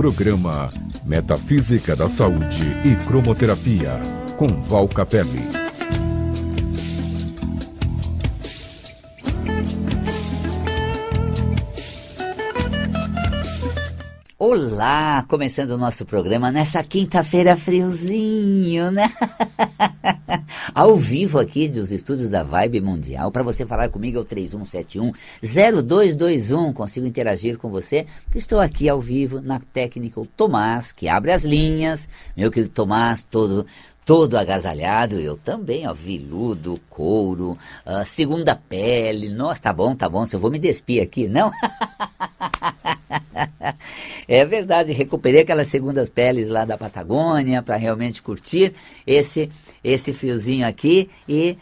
Programa Metafísica da Saúde e Cromoterapia, com Val Capelli. Olá, começando o nosso programa nessa quinta-feira friozinho, né? ao vivo aqui dos estúdios da Vibe Mundial. Para você falar comigo é o 3171-0221. Consigo interagir com você. Estou aqui ao vivo na técnica o Tomás, que abre as linhas. Meu querido Tomás, todo todo agasalhado, eu também, ó, viludo, couro, uh, segunda pele, nossa, tá bom, tá bom, se eu vou me despir aqui, não? é verdade, recuperei aquelas segundas peles lá da Patagônia para realmente curtir esse esse friozinho aqui e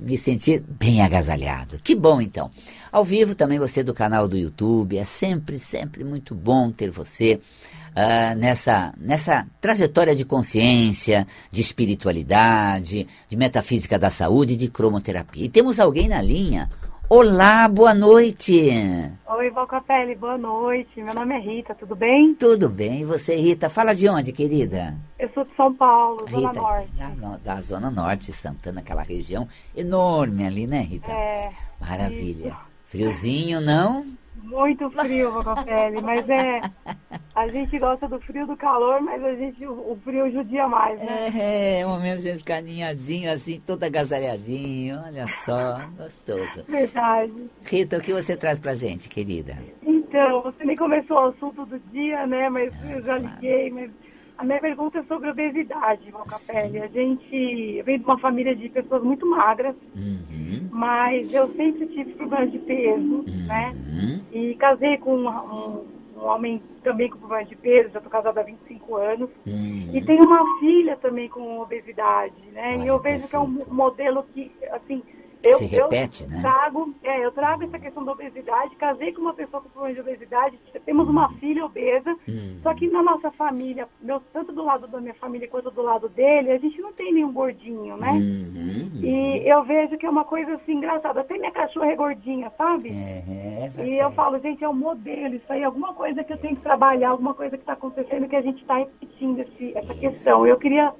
me sentir bem agasalhado. Que bom então. Ao vivo também você do canal do YouTube, é sempre, sempre muito bom ter você uh, nessa, nessa trajetória de consciência, de espiritualidade, de metafísica da saúde, de cromoterapia. E temos alguém na linha, Olá, boa noite. Oi, Valcapelli, boa noite. Meu nome é Rita, tudo bem? Tudo bem. E você, Rita? Fala de onde, querida? Eu sou de São Paulo, Rita, Zona Norte. Da, da Zona Norte, Santana, aquela região enorme ali, né, Rita? É. Maravilha. Isso. Friozinho, não? muito frio, Vocafeli, mas é. A gente gosta do frio, do calor, mas a gente, o frio judia mais, né? É, é um momento de a gente ficar ninhadinho, assim, todo agasalhadinho, olha só, gostoso. Verdade. Rita, o que você traz pra gente, querida? Então, você nem começou o assunto do dia, né? Mas ah, eu já ah, claro. liguei, mas a minha pergunta é sobre obesidade, Valcapelli. A gente vem de uma família de pessoas muito magras, uhum. mas eu sempre tive problemas de peso, né? uhum. né? E casei com um, um, um, homem também com problemas de peso, já tô casada há 25 anos. Uhum. E tenho uma filha também com obesidade, né? Ai, e eu vejo perfeito. que é um modelo que, assim, eu, Se repete, eu né? Trago, é, eu trago essa questão da obesidade, casei com uma pessoa com problema de obesidade, temos hum. uma filha obesa, hum. só que na nossa família, meu, tanto do lado da minha família quanto do lado dele, a gente não tem nenhum gordinho, né? Hum, e eu vejo que é uma coisa assim engraçada. Até minha cachorra é gordinha, sabe? É, é e eu falo, gente, é um modelo, isso aí, é alguma coisa que eu tenho que trabalhar, alguma coisa que está acontecendo que a gente está repetindo esse, essa isso. questão. Eu queria.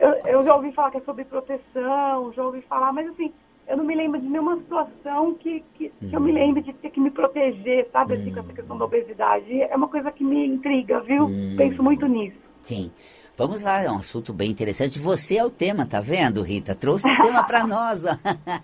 Eu, eu já ouvi falar que é sobre proteção, já ouvi falar, mas assim eu não me lembro de nenhuma situação que, que, uhum. que eu me uhum. lembre de ter que me proteger, sabe, uhum. assim, com essa uhum. questão da obesidade. É uma coisa que me intriga, viu? Uhum. Penso muito nisso. Sim. Vamos lá, é um assunto bem interessante. Você é o tema, tá vendo, Rita? Trouxe o tema para nós.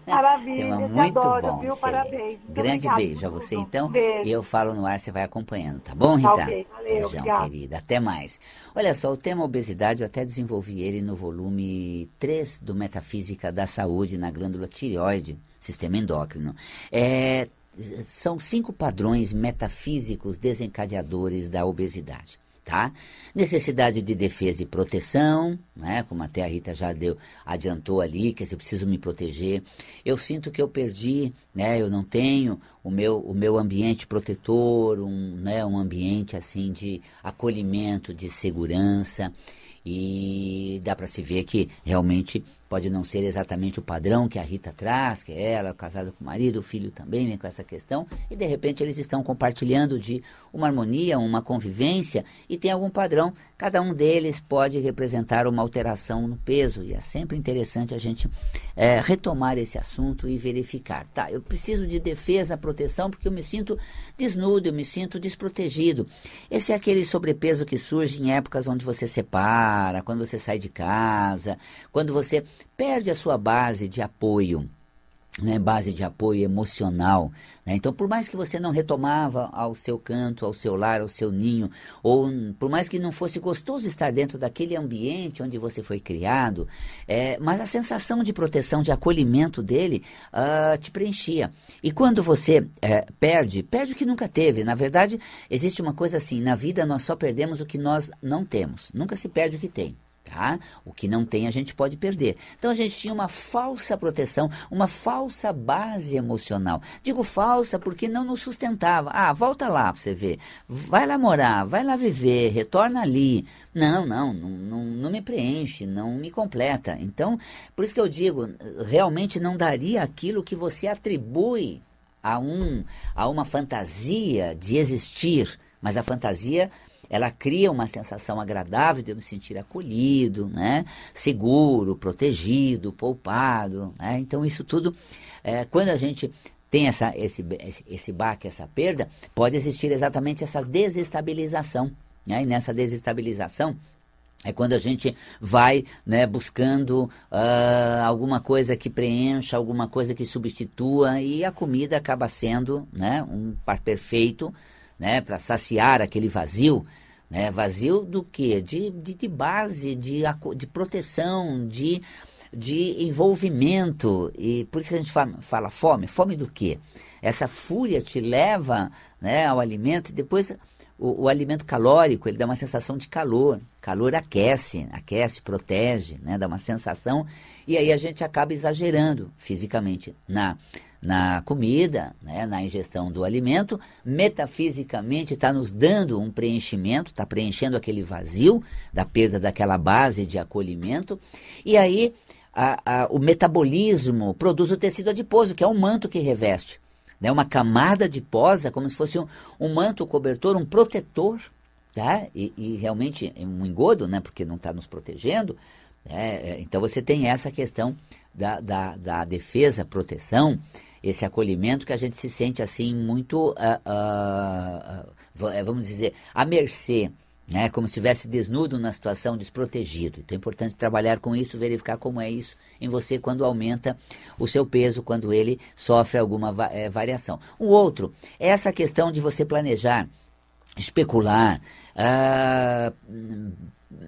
Maravilha, tema muito adoro, bom. Viu? Parabéns. Grande beijo a você, então. Beijo. Eu falo no ar, você vai acompanhando, tá bom, Rita? Okay, valeu, Beijão, querida. Até mais. Olha só, o tema obesidade, eu até desenvolvi ele no volume 3 do Metafísica da Saúde na glândula tireoide, sistema endócrino. É, são cinco padrões metafísicos desencadeadores da obesidade tá? Necessidade de defesa e proteção, né? Como até a Rita já deu, adiantou ali, que eu preciso me proteger. Eu sinto que eu perdi, né? Eu não tenho o meu, o meu ambiente protetor, um, né? um ambiente assim de acolhimento, de segurança. E dá para se ver que realmente pode não ser exatamente o padrão que a Rita traz, que é ela, casada com o marido, o filho também vem com essa questão, e de repente eles estão compartilhando de uma harmonia, uma convivência, e tem algum padrão. Cada um deles pode representar uma alteração no peso, e é sempre interessante a gente é, retomar esse assunto e verificar. Tá, eu preciso de defesa, proteção, porque eu me sinto desnudo, eu me sinto desprotegido. Esse é aquele sobrepeso que surge em épocas onde você separa, quando você sai de casa, quando você perde a sua base de apoio. Né, base de apoio emocional. Né? Então, por mais que você não retomava ao seu canto, ao seu lar, ao seu ninho, ou por mais que não fosse gostoso estar dentro daquele ambiente onde você foi criado, é, mas a sensação de proteção, de acolhimento dele uh, te preenchia. E quando você é, perde, perde o que nunca teve. Na verdade, existe uma coisa assim: na vida nós só perdemos o que nós não temos, nunca se perde o que tem. Tá? O que não tem a gente pode perder. Então a gente tinha uma falsa proteção, uma falsa base emocional. Digo falsa porque não nos sustentava. Ah, volta lá para você ver. Vai lá morar, vai lá viver, retorna ali. Não, não, não, não, não me preenche, não me completa. Então, por isso que eu digo, realmente não daria aquilo que você atribui a um a uma fantasia de existir, mas a fantasia ela cria uma sensação agradável de eu me sentir acolhido, né? seguro, protegido, poupado. Né? Então, isso tudo, é, quando a gente tem essa, esse, esse, esse baque, essa perda, pode existir exatamente essa desestabilização. Né? E nessa desestabilização, é quando a gente vai né, buscando uh, alguma coisa que preencha, alguma coisa que substitua, e a comida acaba sendo né, um par perfeito né, para saciar aquele vazio, né, vazio do que? De, de, de, base, de, de proteção, de, de envolvimento. E por isso que a gente fala, fala fome. Fome do quê? Essa fúria te leva né, ao alimento e depois o, o, alimento calórico ele dá uma sensação de calor. Calor aquece, aquece, protege, né? dá uma sensação. E aí a gente acaba exagerando fisicamente na, na comida, né, na ingestão do alimento, metafisicamente está nos dando um preenchimento, está preenchendo aquele vazio da perda daquela base de acolhimento, e aí a, a, o metabolismo produz o tecido adiposo, que é um manto que reveste, né, uma camada adiposa, como se fosse um, um manto cobertor, um protetor, tá? e, e realmente é um engodo, né, porque não está nos protegendo, né? É, então você tem essa questão da, da, da defesa, proteção, esse acolhimento que a gente se sente assim muito, uh, uh, vamos dizer, à mercê, né? como se estivesse desnudo na situação, desprotegido. Então é importante trabalhar com isso, verificar como é isso em você quando aumenta o seu peso, quando ele sofre alguma é, variação. O outro é essa questão de você planejar, especular, uh,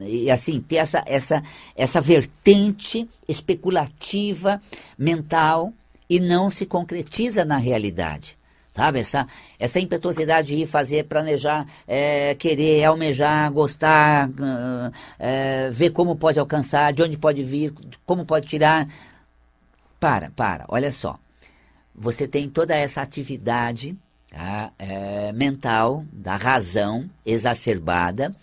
e assim ter essa, essa, essa vertente especulativa mental e não se concretiza na realidade. Sabe, essa, essa impetuosidade de ir fazer, planejar, é, querer, almejar, gostar, ah, é, ver como pode alcançar, de onde pode vir, como pode tirar. Para, para, olha só. Você tem toda essa atividade tá, é, mental, da razão exacerbada,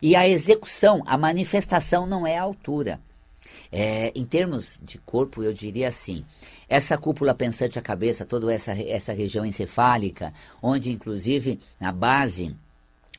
e a execução, a manifestação não é a altura. É, em termos de corpo, eu diria assim: essa cúpula pensante à cabeça, toda essa, essa região encefálica, onde inclusive na base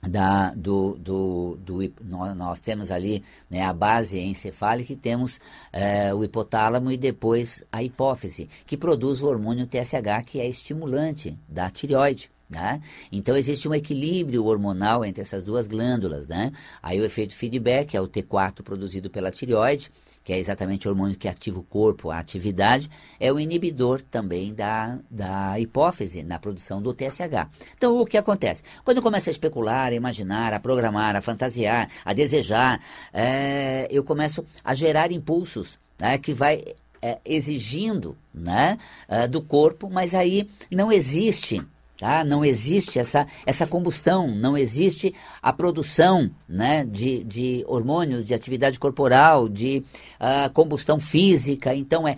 da, do, do, do, nós temos ali né, a base encefálica e temos é, o hipotálamo e depois a hipófise, que produz o hormônio TSH, que é estimulante da tireoide. Né? Então existe um equilíbrio hormonal entre essas duas glândulas. Né? Aí o efeito feedback é o T4 produzido pela tireoide que é exatamente o hormônio que ativa o corpo, a atividade, é o inibidor também da, da hipófise na produção do TSH. Então, o que acontece? Quando eu começo a especular, a imaginar, a programar, a fantasiar, a desejar, é, eu começo a gerar impulsos né, que vai é, exigindo né, é, do corpo, mas aí não existe Tá? Não existe essa, essa combustão, não existe a produção né, de, de hormônios, de atividade corporal, de uh, combustão física. Então é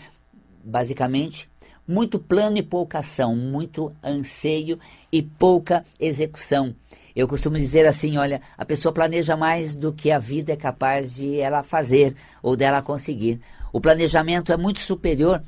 basicamente muito plano e pouca ação, muito anseio e pouca execução. Eu costumo dizer assim, olha, a pessoa planeja mais do que a vida é capaz de ela fazer ou dela conseguir. O planejamento é muito superior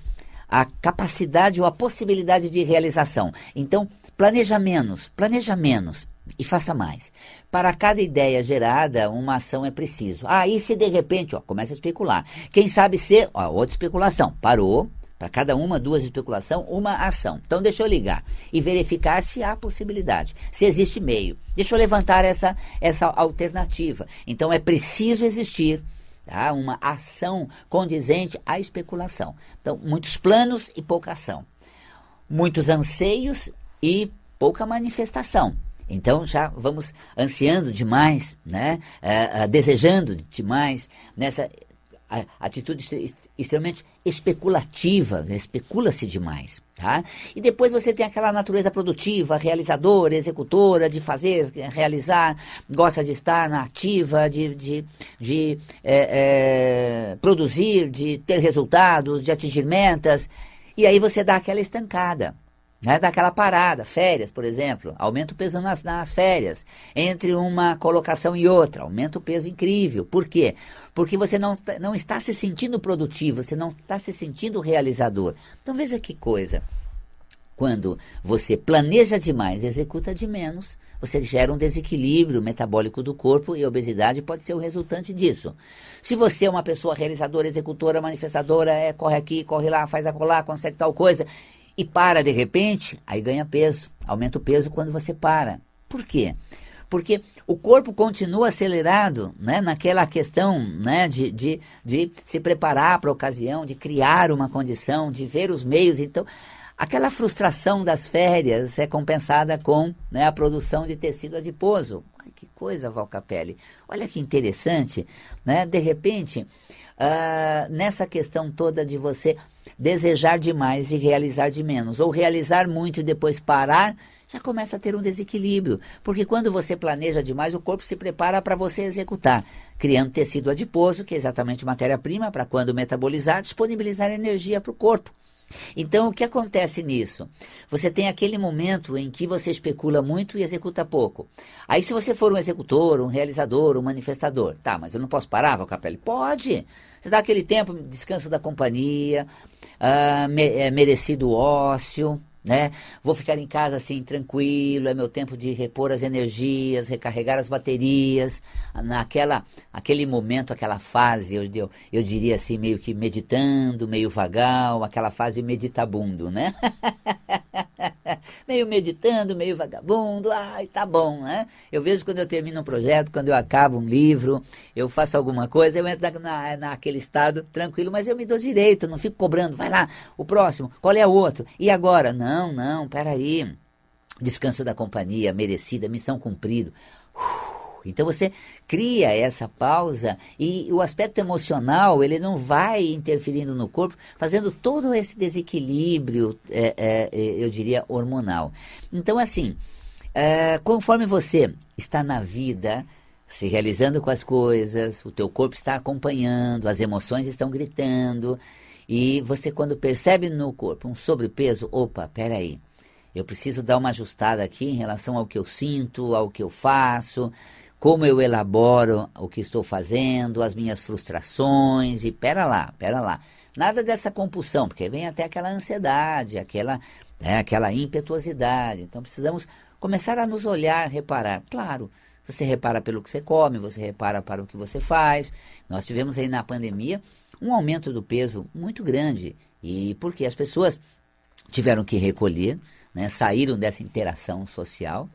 à capacidade ou à possibilidade de realização. Então, Planeja menos, planeja menos e faça mais. Para cada ideia gerada, uma ação é preciso. Aí, ah, se de repente, ó, começa a especular. Quem sabe ser, ó, outra especulação. Parou, para cada uma, duas especulação, uma ação. Então deixa eu ligar e verificar se há possibilidade, se existe meio. Deixa eu levantar essa, essa alternativa. Então é preciso existir tá? uma ação condizente à especulação. Então, muitos planos e pouca ação. Muitos anseios e pouca manifestação. Então já vamos ansiando demais, né? É, é desejando demais nessa atitude extremamente especulativa, né? especula-se demais, tá? E depois você tem aquela natureza produtiva, realizadora, executora, de fazer, realizar, gosta de estar na ativa, de, de, de é, é, produzir, de ter resultados, de atingir metas, e aí você dá aquela estancada. Né? Daquela parada, férias, por exemplo, aumenta o peso nas, nas férias. Entre uma colocação e outra, aumenta o peso incrível. Por quê? Porque você não, tá, não está se sentindo produtivo, você não está se sentindo realizador. Então veja que coisa. Quando você planeja demais executa de menos, você gera um desequilíbrio metabólico do corpo e a obesidade pode ser o resultante disso. Se você é uma pessoa realizadora, executora, manifestadora, é, corre aqui, corre lá, faz acolá, consegue tal coisa, e para de repente, aí ganha peso, aumenta o peso quando você para. Por quê? Porque o corpo continua acelerado né, naquela questão né, de, de, de se preparar para a ocasião, de criar uma condição, de ver os meios. Então, aquela frustração das férias é compensada com né, a produção de tecido adiposo, coisa, Valcapelli. Olha que interessante, né? De repente, uh, nessa questão toda de você desejar demais e realizar de menos, ou realizar muito e depois parar, já começa a ter um desequilíbrio, porque quando você planeja demais, o corpo se prepara para você executar, criando tecido adiposo, que é exatamente matéria-prima para quando metabolizar, disponibilizar energia para o corpo. Então, o que acontece nisso? Você tem aquele momento em que você especula muito e executa pouco. Aí, se você for um executor, um realizador, um manifestador, tá, mas eu não posso parar, Valcapelli? Pode! Você dá aquele tempo, descanso da companhia, ah, me, é, merecido ócio, né? Vou ficar em casa assim tranquilo, é meu tempo de repor as energias, recarregar as baterias. Naquela, aquele momento, aquela fase, eu, eu, eu diria assim meio que meditando, meio vagal, aquela fase meditabundo, né? meio meditando, meio vagabundo, ai, tá bom, né? Eu vejo quando eu termino um projeto, quando eu acabo um livro, eu faço alguma coisa, eu entro na, naquele estado tranquilo, mas eu me dou direito, não fico cobrando, vai lá, o próximo, qual é o outro? E agora? Não, não, não, peraí. Descanso da companhia, merecida, missão cumprida. Então você cria essa pausa e o aspecto emocional ele não vai interferindo no corpo, fazendo todo esse desequilíbrio, é, é, é, eu diria, hormonal. Então, assim, é, conforme você está na vida, se realizando com as coisas, o teu corpo está acompanhando, as emoções estão gritando, e você, quando percebe no corpo um sobrepeso, opa, peraí, eu preciso dar uma ajustada aqui em relação ao que eu sinto, ao que eu faço, como eu elaboro o que estou fazendo, as minhas frustrações, e pera lá, pera lá. Nada dessa compulsão, porque vem até aquela ansiedade, aquela, né, aquela impetuosidade. Então precisamos começar a nos olhar, reparar. Claro, você repara pelo que você come, você repara para o que você faz. Nós tivemos aí na pandemia um aumento do peso muito grande. E porque as pessoas tiveram que recolher, né, saíram dessa interação social,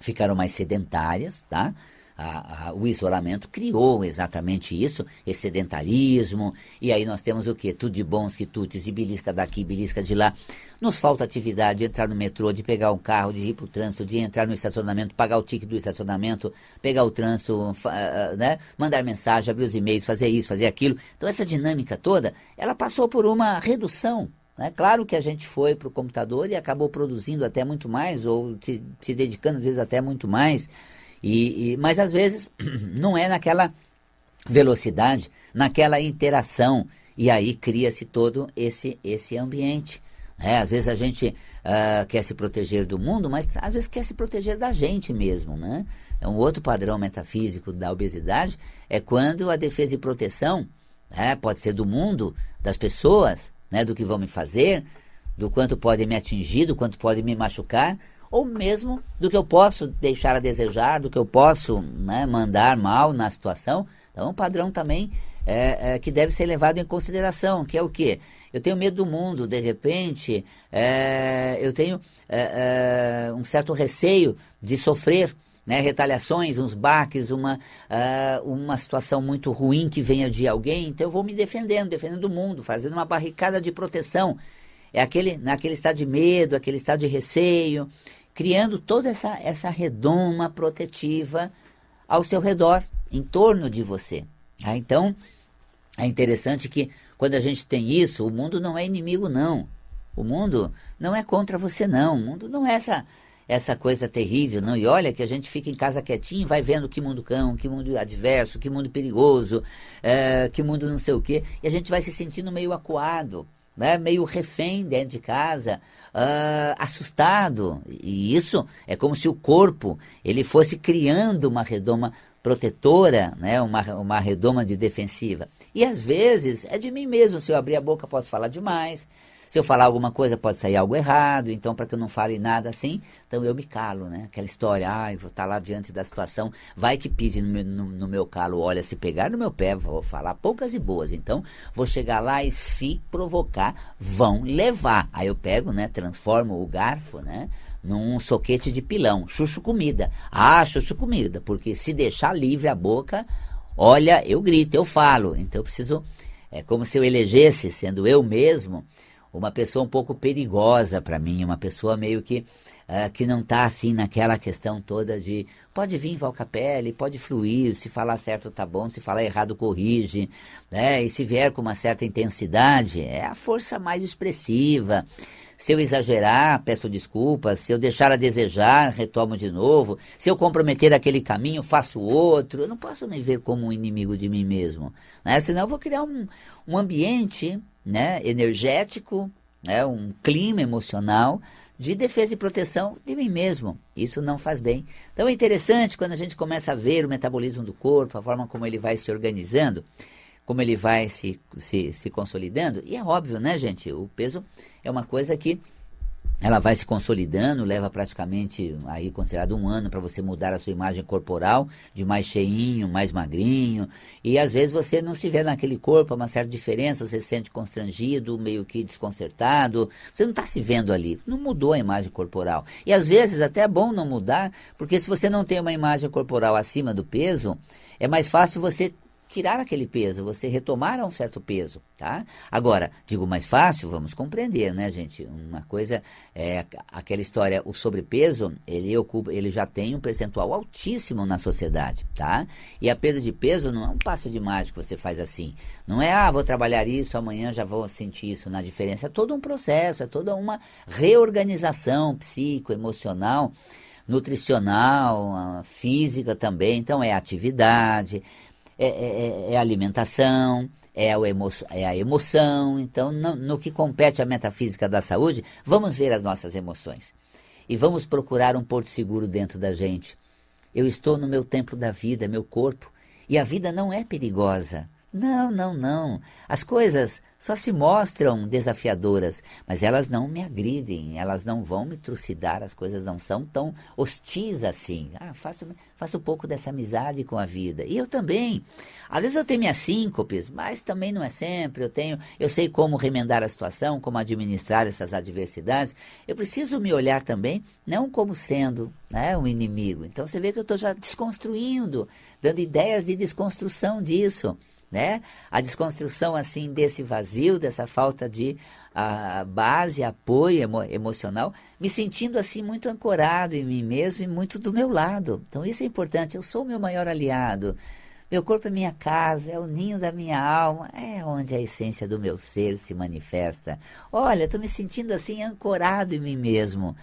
ficaram mais sedentárias, tá? a, a, o isolamento criou exatamente isso, esse sedentarismo, e aí nós temos o quê? Tudo de bons que tutes, e belisca daqui, belisca de lá. Nos falta atividade de entrar no metrô, de pegar um carro, de ir para o trânsito, de entrar no estacionamento, pagar o ticket do estacionamento, pegar o trânsito, ah, ah, né? mandar mensagem, abrir os e-mails, fazer isso, fazer aquilo. Então essa dinâmica toda, ela passou por uma redução né? Claro que a gente foi para o computador e acabou produzindo até muito mais, ou se, se, dedicando às vezes até muito mais. E, e, mas às vezes não é naquela velocidade, naquela interação. E aí cria-se todo esse, esse ambiente. Né? Às vezes a gente uh, quer se proteger do mundo, mas às vezes quer se proteger da gente mesmo. Né? É um outro padrão metafísico da obesidade é quando a defesa e proteção né, pode ser do mundo, das pessoas, né, do que vão me fazer, do quanto pode me atingir, do quanto pode me machucar, ou mesmo do que eu posso deixar a desejar, do que eu posso né, mandar mal na situação. Então, é um padrão também é, é, que deve ser levado em consideração, que é o quê? Eu tenho medo do mundo, de repente, é, eu tenho é, é, um certo receio de sofrer né, retaliações, uns baques, uma, é, uma situação muito ruim que venha de alguém, então eu vou me defendendo, defendendo o mundo, fazendo uma barricada de proteção. É aquele, naquele estado de medo, aquele estado de receio, criando toda essa, essa redoma protetiva ao seu redor, em torno de você. Ah, então, é interessante que quando a gente tem isso, o mundo não é inimigo, não. O mundo não é contra você, não. O mundo não é essa, essa coisa terrível, não. E olha que a gente fica em casa quietinho vai vendo que mundo cão, que mundo adverso, que mundo perigoso, é, que mundo não sei o quê. E a gente vai se sentindo meio acuado né, meio refém dentro de casa, uh, assustado. E isso é como se o corpo ele fosse criando uma redoma protetora, né, uma, uma redoma de defensiva. E às vezes é de mim mesmo, se eu abrir a boca posso falar demais, se eu falar alguma coisa, pode sair algo errado, então para que eu não fale nada assim, então eu me calo, né? Aquela história, ah, eu vou estar tá lá diante da situação, vai que pise no, no, no, meu calo, olha, se pegar no meu pé, vou falar poucas e boas, então vou chegar lá e se provocar, vão levar. Aí eu pego, né, transformo o garfo, né? Num soquete de pilão, chuchu comida. Ah, chuchu comida, porque se deixar livre a boca, olha, eu grito, eu falo. Então eu preciso, é como se eu elegesse, sendo eu mesmo, uma pessoa um pouco perigosa para mim, uma pessoa meio que uh, que não está assim naquela questão toda de pode vir Valcapelli, pode fluir, se falar certo tá bom, se falar errado corrige, né? E se vier com uma certa intensidade, é a força mais expressiva. Se eu exagerar, peço desculpas. Se eu deixar a desejar, retomo de novo. Se eu comprometer aquele caminho, faço outro. Eu não posso me ver como um inimigo de mim mesmo. Né? Senão eu vou criar um, um ambiente né, energético, né, um clima emocional de defesa e proteção de mim mesmo. Isso não faz bem. Então é interessante quando a gente começa a ver o metabolismo do corpo, a forma como ele vai se organizando, como ele vai se, se, se consolidando. E é óbvio, né, gente? O peso é uma coisa que ela vai se consolidando, leva praticamente aí considerado um ano para você mudar a sua imagem corporal de mais cheinho, mais magrinho, e às vezes você não se vê naquele corpo, há uma certa diferença, você se sente constrangido, meio que desconcertado, você não está se vendo ali, não mudou a imagem corporal. E às vezes até é bom não mudar, porque se você não tem uma imagem corporal acima do peso, é mais fácil você tirar aquele peso, você retomar a um certo peso, tá? Agora, digo mais fácil, vamos compreender, né, gente? Uma coisa é aquela história, o sobrepeso, ele ocupa, ele já tem um percentual altíssimo na sociedade, tá? E a perda de peso não é um passo de mágico que você faz assim. Não é, ah, vou trabalhar isso, amanhã já vou sentir isso na diferença. É todo um processo, é toda uma reorganização psico, emocional, nutricional, ah, física também. Então é atividade, é, é, é, é alimentação, é a, emoção, é a emoção. Então, no, no que compete à metafísica da saúde, vamos ver as nossas emoções e vamos procurar um porto seguro dentro da gente. Eu estou no meu templo da vida, meu corpo, e a vida não é perigosa. Não, não, não. As coisas só se mostram desafiadoras, mas elas não me agridem, elas não vão me trucidar, as coisas não são tão hostis assim. Ah, faço, faço um pouco dessa amizade com a vida. E eu também. Às vezes eu tenho minhas síncopes, mas também não é sempre. Eu tenho, eu sei como remendar a situação, como administrar essas adversidades. Eu preciso me olhar também, não como sendo né, um inimigo. Então você vê que eu estou já desconstruindo, dando ideias de desconstrução disso né? A desconstrução assim desse vazio, dessa falta de a, base, apoio emo emocional, me sentindo assim muito ancorado em mim mesmo e muito do meu lado. Então isso é importante. Eu sou o meu maior aliado. Meu corpo é minha casa, é o ninho da minha alma, é onde a essência do meu ser se manifesta. Olha, estou me sentindo assim ancorado em mim mesmo.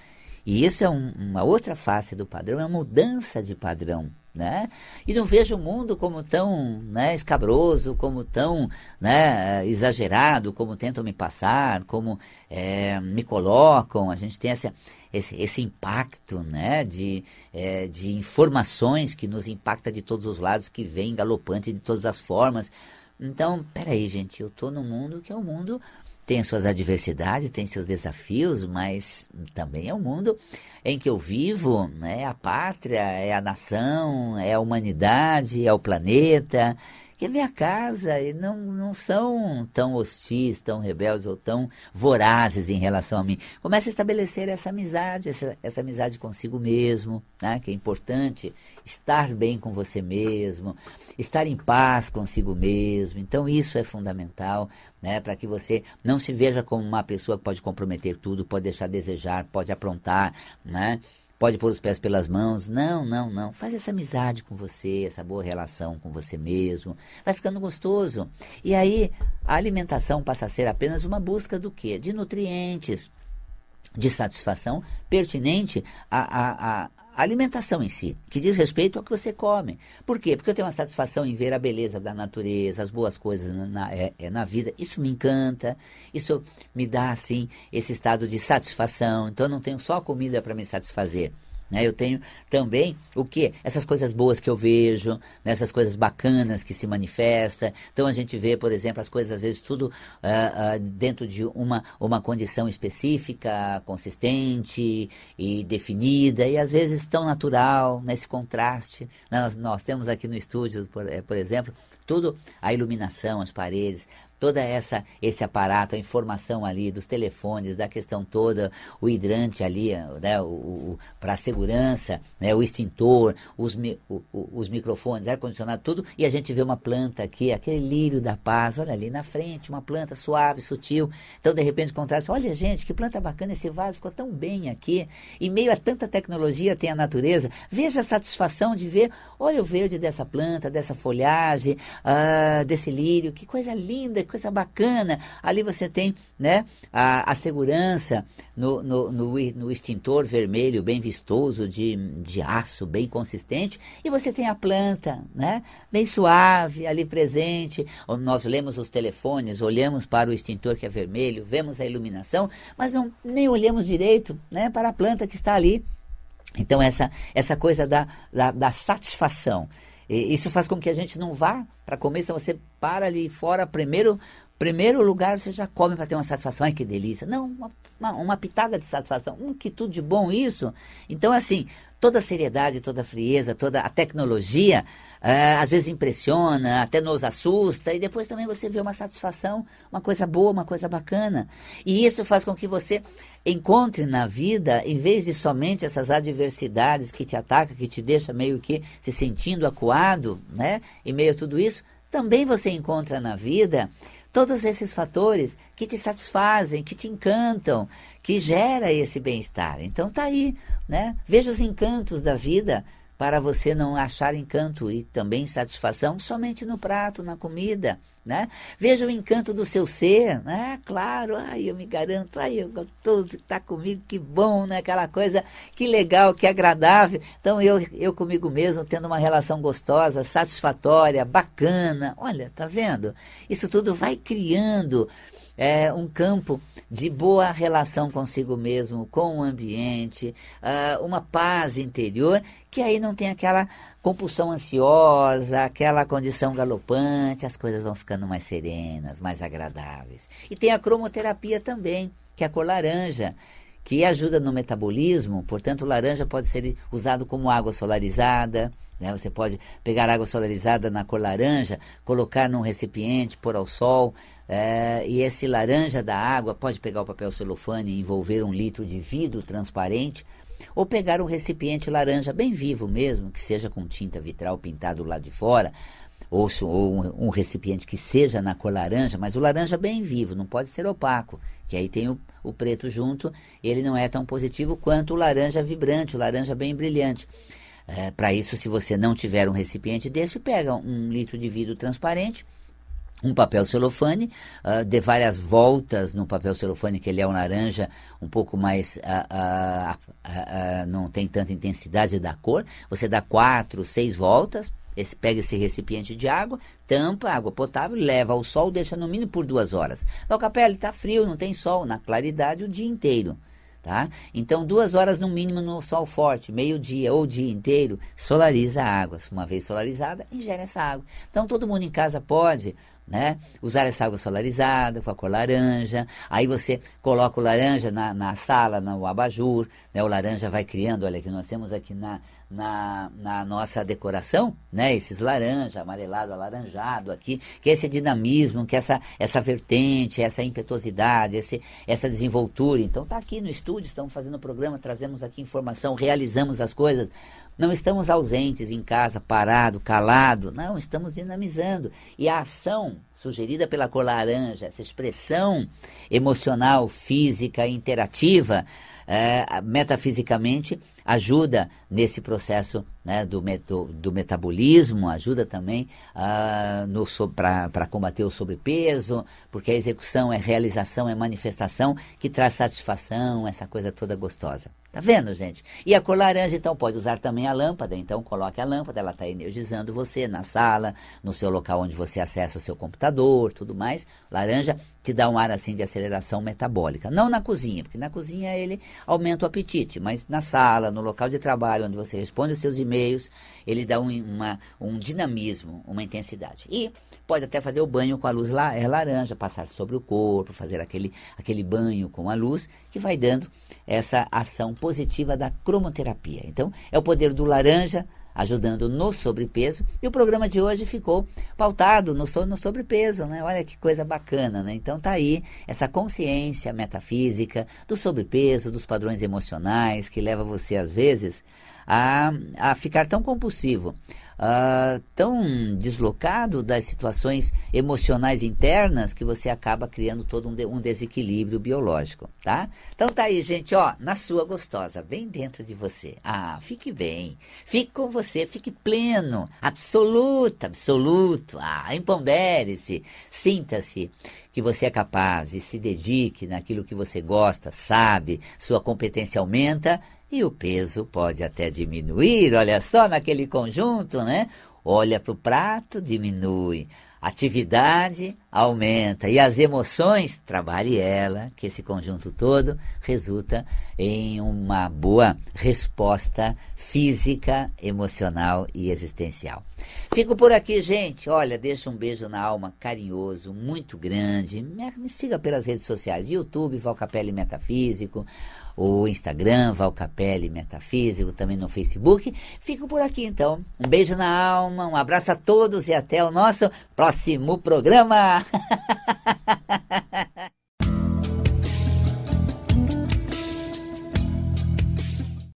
E isso é um, uma outra face do padrão, é uma mudança de padrão né? E não vejo o mundo como tão né, escabroso, como tão né, eh, exagerado, como tentam me passar, como é, me colocam. A gente tem essa, esse, esse impacto né, de, é, de informações que nos impacta de todos os lados, que vem galopante de todas as formas. Então, peraí, gente, eu estou num mundo que é um mundo tem suas adversidades, tem seus desafios, mas também é um mundo em que eu vivo, é né? a pátria, é a nação, é a humanidade, é o planeta, que é minha casa e não, não são tão hostis, tão rebeldes ou tão vorazes em relação a mim. Começa a estabelecer essa amizade, essa, essa amizade consigo mesmo, né? que é importante estar bem com você mesmo, estar em paz consigo mesmo. Então isso é fundamental né? para que você não se veja como uma pessoa que pode comprometer tudo, pode deixar a desejar, pode aprontar, né? pode pôr os pés pelas mãos. Não, não, não. Faz essa amizade com você, essa boa relação com você mesmo. Vai ficando gostoso. E aí, a alimentação passa a ser apenas uma busca do quê? De nutrientes de satisfação pertinente à, à, à alimentação em si, que diz respeito ao que você come. Por quê? Porque eu tenho uma satisfação em ver a beleza da natureza, as boas coisas na, na, é, é, na vida. Isso me encanta, isso me dá, assim, esse estado de satisfação. Então, eu não tenho só comida para me satisfazer. Né? Eu tenho também o que? Essas coisas boas que eu vejo, né? essas coisas bacanas que se manifestam. Então a gente vê, por exemplo, as coisas às vezes tudo uh, uh, dentro de uma, uma condição específica, consistente e definida, e às vezes tão natural, nesse né? contraste. Né? Nós, nós, temos aqui no estúdio, por, eh, por exemplo, tudo a iluminação, as paredes, toda essa esse aparato, a informação ali dos telefones, da questão toda, o hidrante ali, né, o, o para segurança, né, o extintor, os, mi, o, o, os microfones, ar condicionado, tudo, e a gente vê uma planta aqui, aquele lírio da paz, olha ali na frente, uma planta suave, sutil. Então de repente contrasta, olha gente, que planta bacana esse vaso, ficou tão bem aqui. E meio a tanta tecnologia tem a natureza. Veja a satisfação de ver, olha o verde dessa planta, dessa folhagem, ah, desse lírio, que coisa linda coisa bacana. Ali você tem né, a, a segurança no, no, no, no, extintor vermelho bem vistoso, de, de aço bem consistente, e você tem a planta né, bem suave ali presente. Nós lemos os telefones, olhamos para o extintor que é vermelho, vemos a iluminação, mas não, nem olhamos direito né, para a planta que está ali. Então, essa, essa coisa da, da, da satisfação. E isso faz com que a gente não vá para comer, se você para ali fora, primeiro, primeiro lugar você já come para ter uma satisfação. Ai, que delícia! Não, uma, uma, uma pitada de satisfação. Hum, que tudo de bom isso! Então, assim, toda a seriedade, toda a frieza, toda a tecnologia, eh, às vezes impressiona, até nos assusta, e depois também você vê uma satisfação, uma coisa boa, uma coisa bacana. E isso faz com que você encontre na vida, em vez de somente essas adversidades que te atacam, que te deixa meio que se sentindo acuado, né? E meio a tudo isso, também você encontra na vida todos esses fatores que te satisfazem, que te encantam, que gera esse bem-estar. Então tá aí, né? Veja os encantos da vida para você não achar encanto e também satisfação somente no prato, na comida, né? Veja o encanto do seu ser, né? Claro, ai, eu me garanto, ai, eu gostoso que está comigo, que bom, né? Aquela coisa, que legal, que agradável. Então, eu, eu comigo mesmo, tendo uma relação gostosa, satisfatória, bacana. Olha, tá vendo? Isso tudo vai criando é, um campo de boa relação consigo mesmo, com o ambiente, uh, uma paz interior, que aí não tem aquela compulsão ansiosa, aquela condição galopante, as coisas vão ficando mais serenas, mais agradáveis. E tem a cromoterapia também, que é a cor laranja, que ajuda no metabolismo, portanto, laranja pode ser usado como água solarizada. Né? Você pode pegar água solarizada na cor laranja, colocar num recipiente, pôr ao sol, é, e esse laranja da água pode pegar o papel celofane e envolver um litro de vidro transparente ou pegar um recipiente laranja bem vivo mesmo, que seja com tinta vitral pintado lá de fora, ou, ou um, um, recipiente que seja na cor laranja, mas o laranja bem vivo, não pode ser opaco, que aí tem o, o preto junto, ele não é tão positivo quanto o laranja vibrante, o laranja bem brilhante. É, Para isso, se você não tiver um recipiente desse, pega um litro de vidro transparente, um papel celofane, uh, ah, de várias voltas no papel celofane, que ele é um laranja um pouco mais. Uh, uh, não tem tanta intensidade da cor. Você dá quatro, seis voltas, esse, pega esse recipiente de água, tampa, água potável, leva ao sol, deixa no mínimo por duas horas. O capelli está frio, não tem sol, na claridade o dia inteiro. Tá? Então, duas horas no mínimo no sol forte, meio-dia ou dia inteiro, solariza a água. Uma vez solarizada, ingere essa água. Então, todo mundo em casa pode né? Usar essa água solarizada com a cor laranja. Aí você coloca o laranja na, na sala, no abajur, né? O laranja vai criando, olha que nós temos aqui na, na, na nossa decoração, né? Esses laranja, amarelado, alaranjado aqui, que é esse dinamismo, que é essa essa vertente, essa impetuosidade, esse, essa desenvoltura. Então tá aqui no estúdio, estamos fazendo o programa, trazemos aqui informação, realizamos as coisas. Não estamos ausentes em casa, parado, calado. Não, estamos dinamizando. E a ação sugerida pela cor laranja, essa expressão emocional, física, interativa, é, metafisicamente, ajuda nesse processo né, do, meto, do, metabolismo, ajuda também uh, ah, para combater o sobrepeso, porque a execução é realização, é manifestação que traz satisfação, essa coisa toda gostosa. Tá vendo, gente? E a cor laranja, então, pode usar também a lâmpada. Então, coloque a lâmpada, ela está energizando você na sala, no seu local onde você acessa o seu computador, tudo mais. Laranja te dá um ar assim de aceleração metabólica. Não na cozinha, porque na cozinha ele aumenta o apetite, mas na sala, no local de trabalho, onde você responde os seus e-mails, ele dá um, uma, um dinamismo, uma intensidade. E pode até fazer o banho com a luz lá, é laranja, passar sobre o corpo, fazer aquele, aquele banho com a luz, que vai dando essa ação positiva da cromoterapia. Então, é o poder do laranja ajudando no sobrepeso. E o programa de hoje ficou pautado no, so, no sobrepeso, né? Olha que coisa bacana, né? Então tá aí essa consciência metafísica do sobrepeso, dos padrões emocionais que leva você às vezes a, a ficar tão compulsivo ah, tão deslocado das situações emocionais internas que você acaba criando todo um, de, um desequilíbrio biológico, tá? Então tá aí, gente, ó, na sua gostosa, bem dentro de você. Ah, fique bem, fique com você, fique pleno, absoluta, absoluto. Ah, empodere-se, sinta-se que você é capaz e se dedique naquilo que você gosta, sabe, sua competência aumenta e o peso pode até diminuir, olha só naquele conjunto, né? Olha para o prato, diminui. Atividade aumenta. E as emoções, trabalhe ela, que esse conjunto todo resulta em uma boa resposta física, emocional e existencial. Fico por aqui, gente. Olha, deixa um beijo na alma carinhoso, muito grande. Me, me siga pelas redes sociais: YouTube, Valcapelli Metafísico, o Instagram, Valcapelli Metafísico, também no Facebook. Fico por aqui, então. Um beijo na alma, um abraço a todos e até o nosso próximo programa. 哈哈哈哈哈！哈哈。